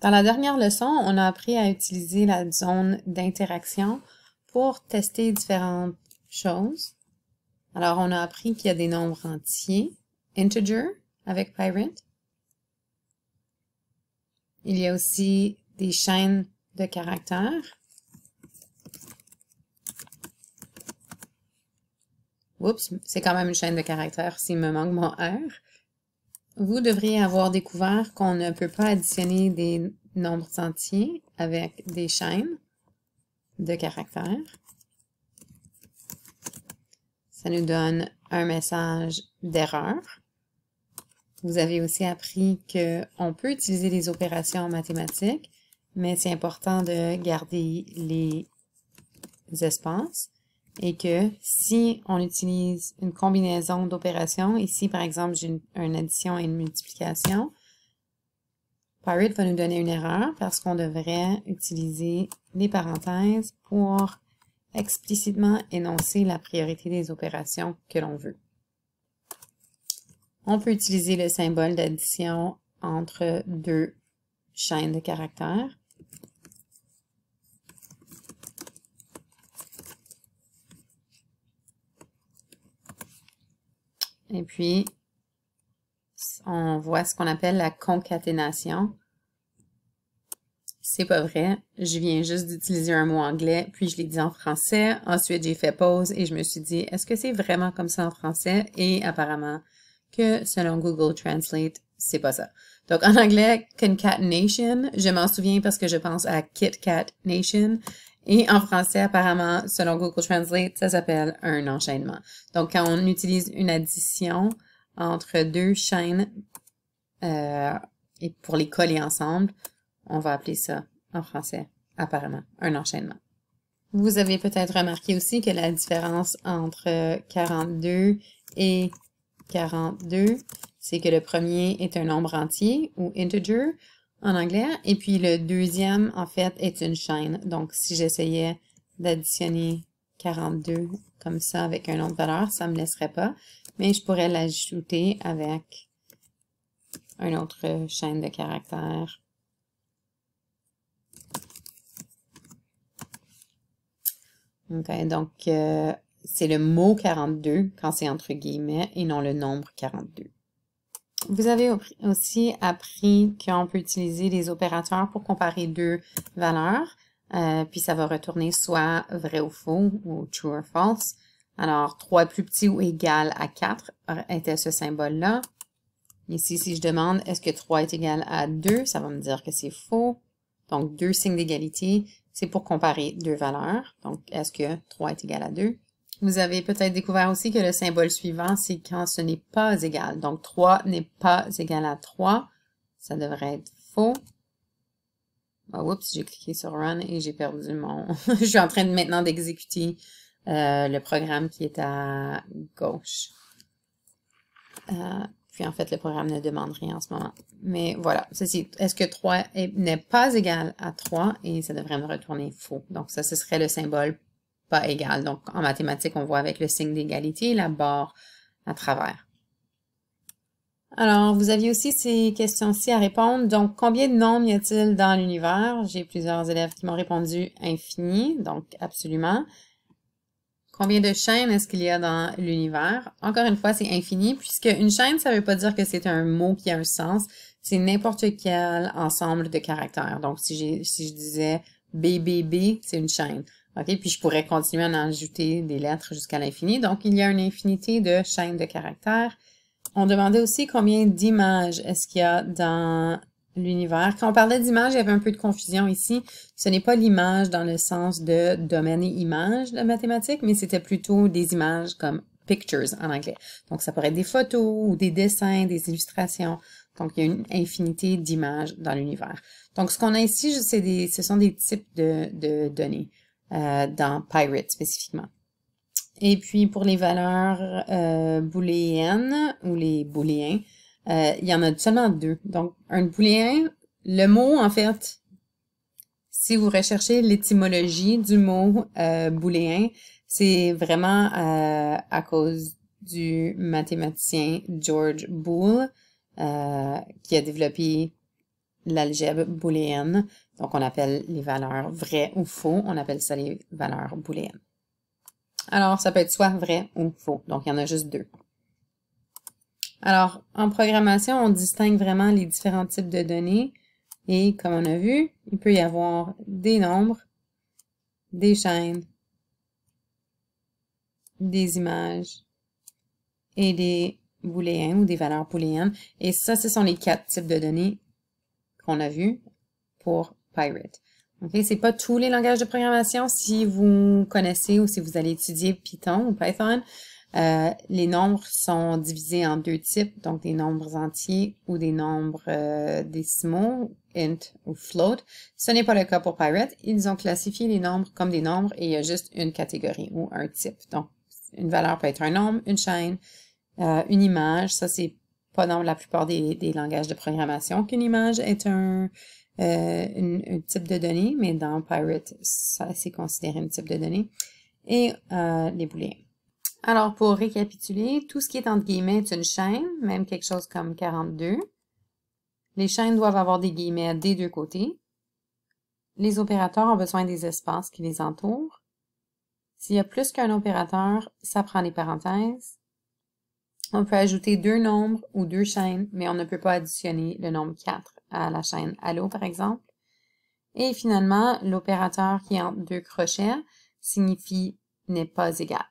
Dans la dernière leçon, on a appris à utiliser la zone d'interaction pour tester différentes choses. Alors, on a appris qu'il y a des nombres entiers, integer avec Pirate. Il y a aussi des chaînes de caractères. Oups, c'est quand même une chaîne de caractères s'il me manque mon R. Vous devriez avoir découvert qu'on ne peut pas additionner des nombres entiers avec des chaînes de caractères. Ça nous donne un message d'erreur. Vous avez aussi appris qu'on peut utiliser les opérations mathématiques, mais c'est important de garder les espaces et que si on utilise une combinaison d'opérations, ici par exemple j'ai une, addition et une multiplication, Pirate va nous donner une erreur parce qu'on devrait utiliser les parenthèses pour explicitement énoncer la priorité des opérations que l'on veut. On peut utiliser le symbole d'addition entre deux chaînes de caractères. Et puis, on voit ce qu'on appelle la concaténation. C'est pas vrai. Je viens juste d'utiliser un mot anglais, puis je l'ai dit en français. Ensuite, j'ai fait pause et je me suis dit, est-ce que c'est vraiment comme ça en français? Et apparemment que, selon Google Translate, c'est pas ça. Donc, en anglais, concatenation, je m'en souviens parce que je pense à Kit Kat Nation. Et en français, apparemment, selon Google Translate, ça s'appelle un enchaînement. Donc, quand on utilise une addition entre deux chaînes euh, et pour les coller ensemble, on va appeler ça, en français, apparemment, un enchaînement. Vous avez peut-être remarqué aussi que la différence entre 42 euh, et 42, c'est que le premier est un nombre entier ou integer en anglais, et puis le deuxième, en fait, est une chaîne. Donc, si j'essayais d'additionner 42 comme ça avec un nombre valeur, ça ne me laisserait pas, mais je pourrais l'ajouter avec une autre chaîne de caractères. OK, donc euh, c'est le mot 42 quand c'est entre guillemets et non le nombre 42. Vous avez aussi appris qu'on peut utiliser des opérateurs pour comparer deux valeurs, euh, puis ça va retourner soit vrai ou faux ou true or false. Alors, 3 plus petit ou égal à 4 était ce symbole-là. Ici, si je demande est-ce que 3 est égal à 2, ça va me dire que c'est faux. Donc, deux signes d'égalité, c'est pour comparer deux valeurs. Donc, est-ce que 3 est égal à 2? Vous avez peut-être découvert aussi que le symbole suivant, c'est quand ce n'est pas égal. Donc 3 n'est pas égal à 3. Ça devrait être faux. Ah, oups, j'ai cliqué sur Run et j'ai perdu mon... Je suis en train maintenant d'exécuter euh, le programme qui est à gauche. Euh, puis en fait, le programme ne demande rien en ce moment. Mais voilà, ceci, est-ce que 3 n'est pas égal à 3? Et ça devrait me retourner faux. Donc ça, ce serait le symbole pas Donc, en mathématiques, on voit avec le signe d'égalité la barre à travers. Alors, vous aviez aussi ces questions-ci à répondre. Donc, combien de nombres y a-t-il dans l'univers? J'ai plusieurs élèves qui m'ont répondu infini, donc absolument. Combien de chaînes est-ce qu'il y a dans l'univers? Encore une fois, c'est infini, puisque une chaîne, ça ne veut pas dire que c'est un mot qui a un sens. C'est n'importe quel ensemble de caractères. Donc, si, si je disais BBB, c'est une chaîne. OK? Puis je pourrais continuer à en ajouter des lettres jusqu'à l'infini. Donc, il y a une infinité de chaînes de caractères. On demandait aussi combien d'images est-ce qu'il y a dans l'univers. Quand on parlait d'images, il y avait un peu de confusion ici. Ce n'est pas l'image dans le sens de domaine et image de mathématiques, mais c'était plutôt des images comme pictures en anglais. Donc, ça pourrait être des photos ou des dessins, des illustrations. Donc, il y a une infinité d'images dans l'univers. Donc, ce qu'on a ici, des, ce sont des types de, de données. Euh, dans Pirate spécifiquement. Et puis pour les valeurs euh, booléennes ou les booléens, euh, il y en a seulement deux. Donc un booléen, le mot en fait, si vous recherchez l'étymologie du mot euh, booléen, c'est vraiment à cause du mathématicien George Boole qui a développé l'algèbre booléenne. Donc, on appelle les valeurs vraies ou faux, on appelle ça les valeurs booléennes. Alors, ça peut être soit vrai ou faux. Donc, il y en a juste deux. Alors, en programmation, on distingue vraiment les différents types de données. Et comme on a vu, il peut y avoir des nombres, des chaînes, des images et des booléens ou des valeurs booléennes. Et ça, ce sont les quatre types de données on a vu pour Pirate. Ce c'est pas tous les langages de programmation. Si vous connaissez ou si vous allez étudier Python ou Python, euh, les nombres sont divisés en deux types, donc des nombres entiers ou des nombres euh, décimaux, int ou float. Ce n'est pas le cas pour Pirate. Ils ont classifié les nombres comme des nombres et il y a juste une catégorie ou un type. Donc, une valeur peut être un nombre, une chaîne, euh, une image. Ça, c'est pas dans la plupart des, langages de programmation qu'une image est euh, un, type de données, mais dans Pirate, ça c'est considéré un type de données, et les euh, boulets. Alors, pour récapituler, tout ce qui est entre guillemets est une chaîne, même quelque chose comme 42. Les chaînes doivent avoir des guillemets des deux côtés. Les opérateurs ont besoin des espaces qui les entourent. S'il y a plus qu'un opérateur, ça prend des parenthèses. On peut ajouter deux nombres ou deux chaînes, mais on ne peut pas additionner le nombre 4 à la chaîne Allo, par exemple. Et finalement, l'opérateur qui entre deux crochets signifie n'est pas égal.